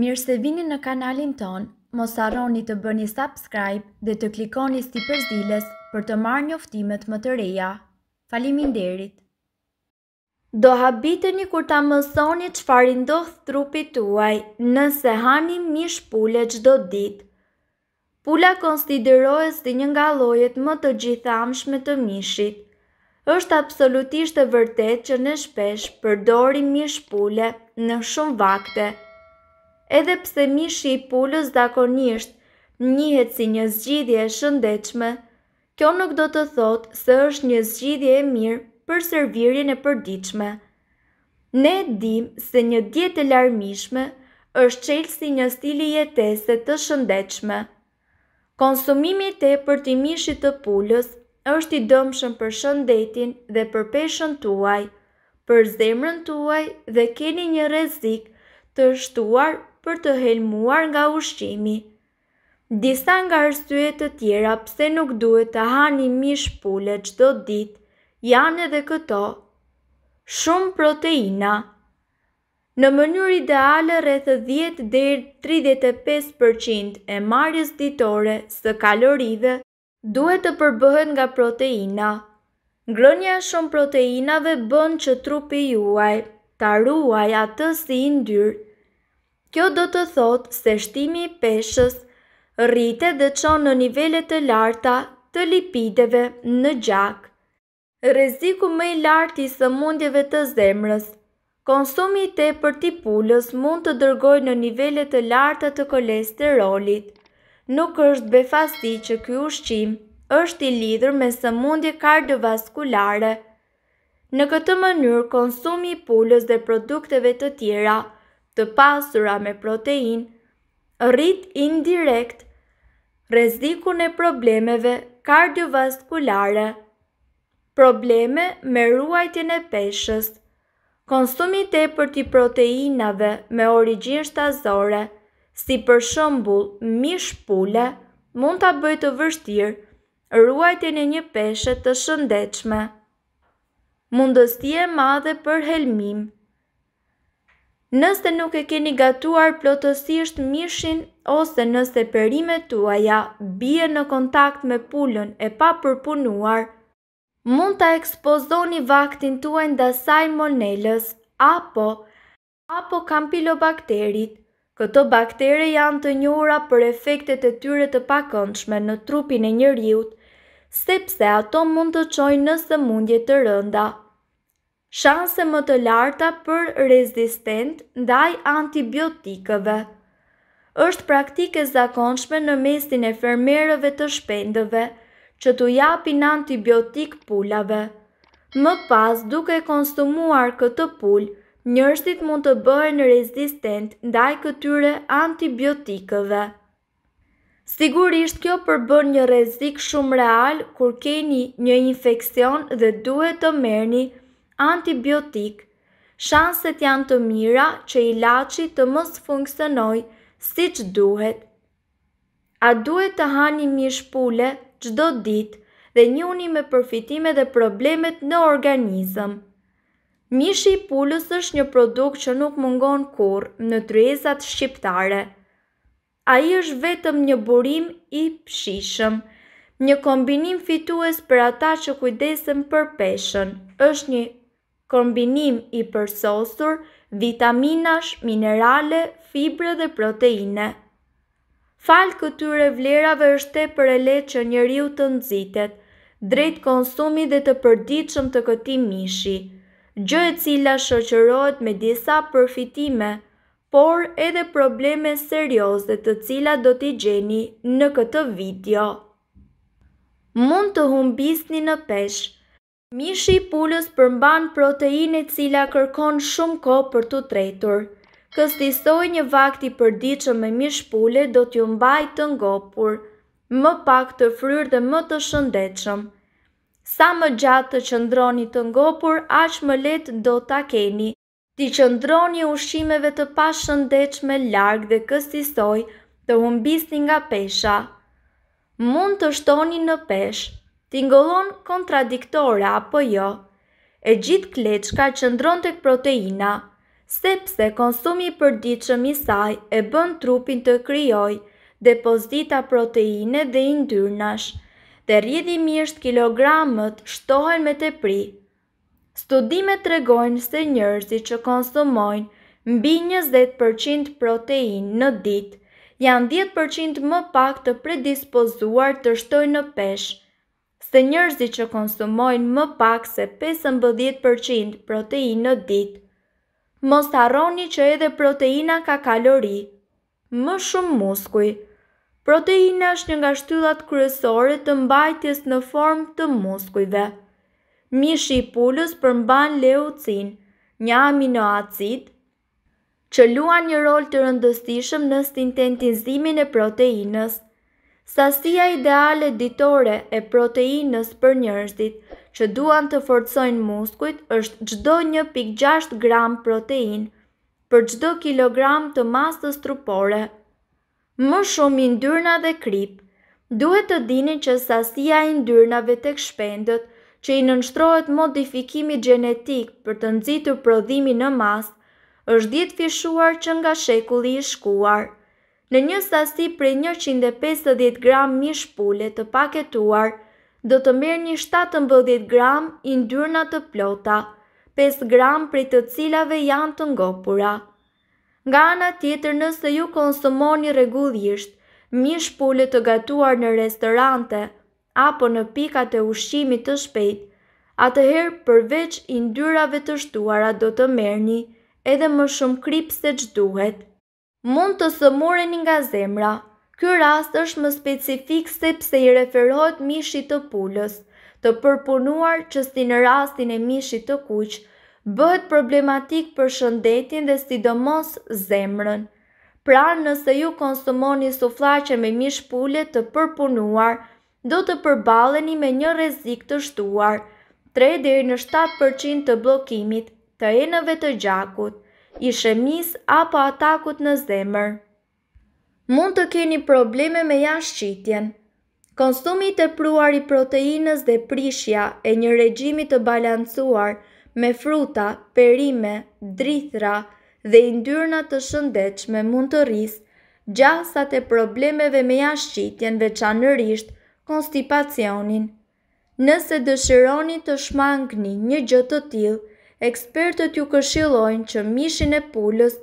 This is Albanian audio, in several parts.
Mirë se vini në kanalin ton, mos arroni të bëni subscribe dhe të klikoni sti përzdiles për të marrë njoftimet më të reja. Falimin derit! Do habiteni kur ta mësoni që farindoth trupit tuaj nëse hani mish pule qdo dit. Pula konsiderojës të një nga lojet më të gjithamshme të mishit. Êshtë absolutisht e vërtet që në shpesh përdori mish pule në shumë vakte edhe pse mishi i pulës dakonisht njihet si një zgjidhje e shëndechme. Kjo nuk do të thotë se është një zgjidhje e mirë për servirin e përdiqme. Ne dim se një djetë e larmishme është qelë si një stili jetese të shëndechme. Konsumimi te për të mishit të pulës është i dëmshëm për shëndetin dhe për peshën tuaj, për zemrën tuaj dhe keni një rezik të shtuar Për të helmuar nga ushqimi. Disa nga arsyet e tjera pse nuk duhet të hani mish pule çdo ditë janë edhe këto. Shumë proteina. Në mënyrë ideale rreth 10 deri 35% e marrjes ditore së kalorive duhet të përbëhet nga proteina. Ngrënia e shumë proteinave bën që trupi juaj ta ruaj atë si yndyrë. Kjo do të thotë se shtimi i peshës rrite dhe qonë në nivellet të larta të lipideve në gjak. Reziku me i larti së mundjeve të zemrës. Konsumi i te për tipullës mund të dërgoj në nivellet të larta të kolesterolit. Nuk është befasti që kjo ushqim është i lidhur me së mundje kardiovaskulare. Në këtë mënyrë, konsumi i pullës dhe produkteve të tjera, të pasura me protein, rrit indirekt rrezikun e problemeve kardiovaskulare, probleme me ruajtjen e peshës, konsumi i tepërt i proteinave me origjinë shtazore, si për shembull mish pule, mund ta bëjë të vështirë ruajtjen e një peshe të shëndetshme. Mundësia e madhe për helmim Nëse nuk e keni gatuar plotësisht mishin ose nëse perimet tuaja bie në kontakt me pullën e pa përpunuar, mund të ekspozoni vaktin tuaj në dasaj monelës apo, apo kampilobakterit, Këto baktere janë të njura për efektet e tyre të pakëndshme në trupin e njëriut, sepse ato mund të çojnë nëse mundje të rënda shanse më të larta për rezistent ndaj antibiotikëve. Êshtë praktike zakonshme në mestin e fermerëve të shpendëve që të japin antibiotik pulave. Më pas duke konsumuar këtë pull, njërësit mund të bëhen rezistent ndaj këtyre antibiotikëve. Sigurisht kjo përbën një rezik shumë real kur keni një infekcion dhe duhet të merni antibiotik, shanset janë të mira që i laci të mos funksionoj si që duhet. A duhet të hani mish pule qdo dit dhe njuni me përfitime dhe problemet në organizëm. Mishi i pulës është një produkt që nuk mungon kur në tryezat shqiptare. A i është vetëm një burim i pshishëm, Një kombinim fitues për ata që kujdesen për peshen, është një kombinim i përsosur, vitaminash, minerale, fibre dhe proteine. Falë këtyre vlerave është te për e le që njëriu të nëzitet, drejt konsumi dhe të përdiqëm të këti mishi, gjë e cila shëqërojt me disa përfitime, por edhe probleme serios dhe të cila do t'i gjeni në këtë video. Mund të humbisni në peshë, Mishi i pulës përmban proteine cila kërkon shumë ko për të tretur. Këstisoj një vakti diqëm me mish pule do t'ju mbaj të ngopur, më pak të fryrë dhe më të shëndechëm. Sa më gjatë të qëndroni të ngopur, aq më letë do t'a keni. Ti qëndroni ushqimeve të pa shëndechme largë dhe këstisoj të humbisni nga pesha. Mund të shtoni në peshë, tingëllon kontradiktore apo jo. E gjithë kleçka qëndron të proteina, sepse konsumi për ditë i saj e bën trupin të kryoj, depozita proteine dhe indyrnash, dhe rjedi mirësht kilogramët shtohen me të pri. Studime të regojnë se njërzi që konsumojnë mbi 20% protein në ditë, janë 10% më pak të predispozuar të shtojnë në peshë, të njerëzit që konsumojnë më pak se 15% protein në ditë. Mos harroni që edhe proteina ka kalori, më shumë muskuj. Proteina është një nga shtyllat kryesore të mbajtjes në formë të muskujve. Mishi i pulës përmban leucin, një aminoacid që luan një rol të rëndësishëm në sintetizimin e proteinës. Sastia ideale ditore e proteinës për njërzit që duan të forcojnë muskujt është gjdo 1.6 gram protein për gjdo kilogram të mastës trupore. Më shumë i ndyrna dhe krip, duhet të dini që sastia i ndyrnave të kshpendët që i nënshtrohet modifikimi genetik për të nëzitur prodhimi në masë është ditë fishuar që nga shekulli i shkuar – në një sasi prej 150 gram mish pule të paketuar, do të merë një 17 gram i ndyrna të plota, 5 gram prej të cilave janë të ngopura. Nga anë atjetër nëse ju konsumoni regullisht, mish pule të gatuar në restorante, apo në pikat e ushqimit të shpejt, atëherë përveç i ndyrave të shtuara do të merë një, edhe më shumë krypë se gjithë duhet mund të sëmoren nga zemra. Ky rast është më specifik sepse i referohet mishit të pulës, të përpunuar që sti në rastin e mishit të kuq, bëhet problematik për shëndetin dhe sidomos zemrën. Pra nëse ju konsumoni suflache me mish pulet të përpunuar, do të përbaleni me një rezik të shtuar, 3-7% të blokimit të enëve të gjakut i shemis apo atakut në zemër. Mund të keni probleme me jashqitjen. Konsumi e pruar i proteinës dhe prishja e një regjimi të balancuar me fruta, perime, drithra dhe indyrna të shëndechme mund të rris gjasat e problemeve me jashqitjen veçanërisht konstipacionin. Nëse dëshironi të shmangni një gjë të tillë, ekspertët ju këshilojnë që mishin e pullës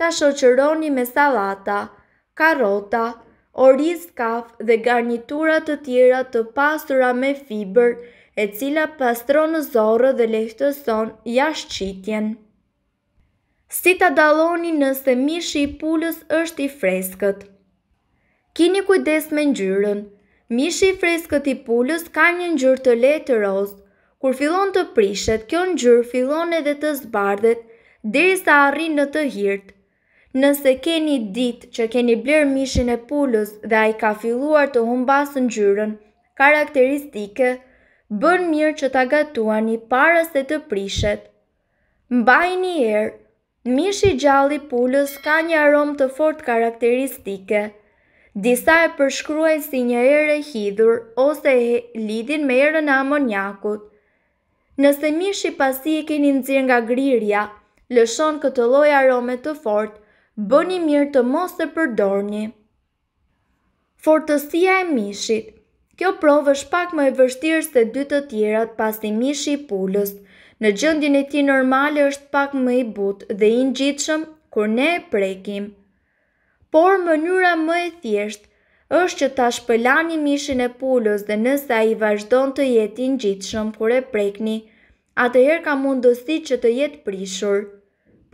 ta shoqëroni me salata, karota, oriz kaf dhe garnitura të tjera të pastura me fiber, e cila pastron zorë dhe lehtëson jashtëqitjen. Si ta dalloni nëse mishi i pulës është i freskët? Kini kujdes me ngjyrën. Mishi i freskët i pulës ka një ngjyrë të lehtë roz, Kur fillon të prishet, kjo në fillon edhe të zbardhet, dhe sa arrin në të hirt. Nëse keni dit që keni blerë mishin e pulës dhe a i ka filluar të humbasë në karakteristike, bën mirë që ta gatuani parës se të prishet. Mbaj një erë, mish i gjalli pulës ka një aromë të fort karakteristike. Disa e përshkruajnë si një erë e hidhur ose e lidin me erën e amonjakut. Nëse mishi pasi e keni nëzirë nga grirja, lëshon këtë loj arome të fort, bëni mirë të mos të përdorni. Fortësia e mishit Kjo provë është pak më e vështirë se dy të tjerat pasi mishi i pulës. Në gjëndin e ti normale është pak më i butë dhe i në gjithëshëm kur ne e prekim. Por mënyra më e thjeshtë është që ta shpëlani mishin e pulës dhe nëse a i vazhdon të jetin gjithë shumë kur e prekni, atëherë ka mundësi që të jetë prishur.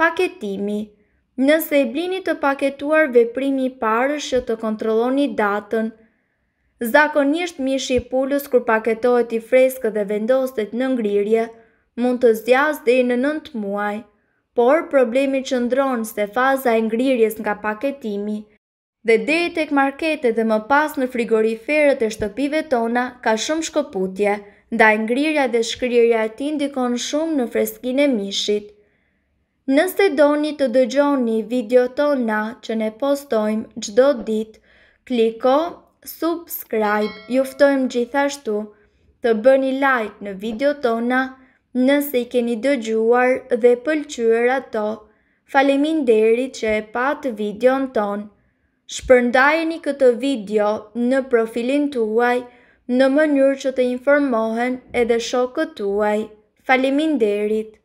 Paketimi Nëse i blini të paketuar veprimi parë që të kontroloni datën, zakonisht mishi i pulës kur paketohet i freskë dhe vendostet në ngrirje, mund të zjas dhe i në nëntë muaj, por problemi që ndronë se faza e ngrirjes nga paketimi – dhe deri tek markete dhe më pas në frigoriferët e shtëpive tona ka shumë shkoputje, nda ngrirja dhe shkrirja ti ndikon shumë në freskin e mishit. Nëse doni të dëgjoni video tona që ne postojmë gjdo dit, kliko subscribe, juftojmë gjithashtu të bëni like në video tona nëse i keni dëgjuar dhe pëlqyër ato. Falemin deri që e patë video në tonë. Shpërndajeni këtë video në profilin tuaj në mënyrë që të informohen edhe shokët tuaj. Faleminderit.